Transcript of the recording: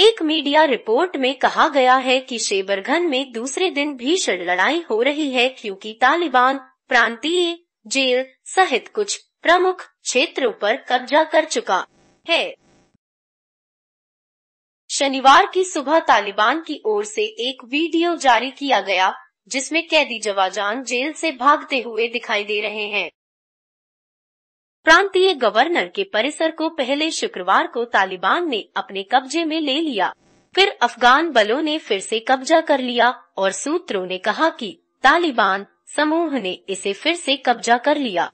एक media report में कहा गया है कि शेबरघन में दूसरे दिन भीषण लड़ाई हो रही है क्योंकि तालिबान प्रांतीय जेल सहित कुछ प्रमुख क्षेत्रों पर कब्जा कर चुका है शनिवार की सुबह तालिबान की ओर से एक वीडियो जारी किया गया जिसमें कैदी जवाजान जेल से भागते हुए दिखाई दे रहे हैं प्रांतीय गवर्नर के परिसर को पहले शुक्रवार को तालिबान ने अपने कब्जे में ले लिया फिर अफगान बलों ने फिर से कब्जा कर लिया और सूत्रों ने कहा कि तालिबान समूह ने इसे फिर से कब्जा कर लिया